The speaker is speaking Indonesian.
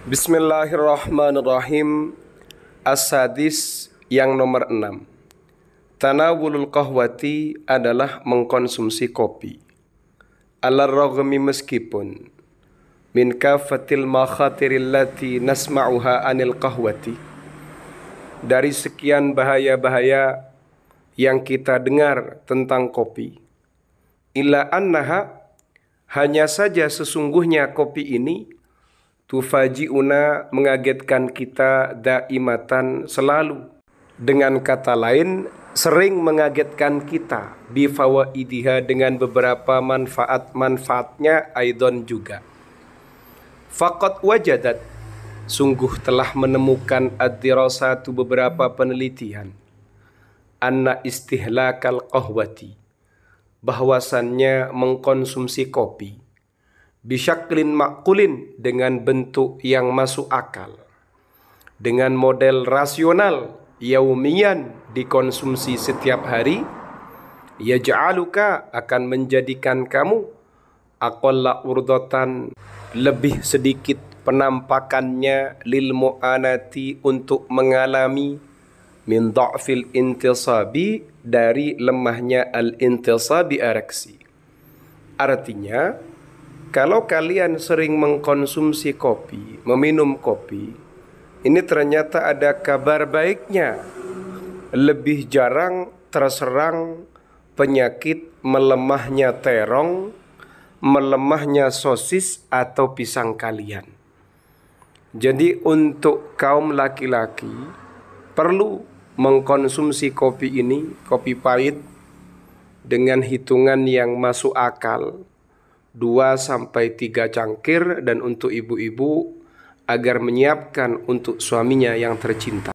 Bismillahirrahmanirrahim As-sadis yang nomor 6 Tanawulul kahwati adalah mengkonsumsi kopi Alarrogmi meskipun Min kafatil makhatirillati nasma'uha anil kahwati Dari sekian bahaya-bahaya yang kita dengar tentang kopi Ila annaha hanya saja sesungguhnya kopi ini tufajiuna mengagetkan kita daimatan selalu. Dengan kata lain, sering mengagetkan kita bifawaidiha dengan beberapa manfaat-manfaatnya aidon juga. Fakot wajadat sungguh telah menemukan ad-dirasatu beberapa penelitian anna istihlakal qahwati bahwasannya mengkonsumsi kopi bisyaklin makulin dengan bentuk yang masuk akal dengan model rasional yaumian dikonsumsi setiap hari yaj'aluka akan menjadikan kamu aqalla urdatan lebih sedikit penampakannya lil mu'anati untuk mengalami min dha'fil intisabi dari lemahnya al intisabi ereksi artinya kalau kalian sering mengkonsumsi kopi, meminum kopi, ini ternyata ada kabar baiknya. Lebih jarang terserang penyakit melemahnya terong, melemahnya sosis atau pisang kalian. Jadi untuk kaum laki-laki perlu mengkonsumsi kopi ini, kopi pahit dengan hitungan yang masuk akal 2 sampai 3 cangkir dan untuk ibu-ibu agar menyiapkan untuk suaminya yang tercinta.